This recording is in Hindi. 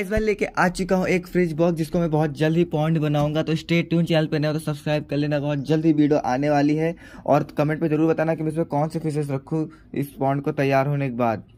इस बार लेके आ चुका हूँ एक फ्रिज बॉक्स जिसको मैं बहुत जल्द ही बनाऊंगा तो स्टे ट्यून चैनल पर नहीं तो सब्सक्राइब कर लेना बहुत जल्दी वीडियो आने वाली है और कमेंट पर जरूर बताना कि मैं इसमें कौन से फिशेज रखूँ इस पॉइंट को तैयार होने के बाद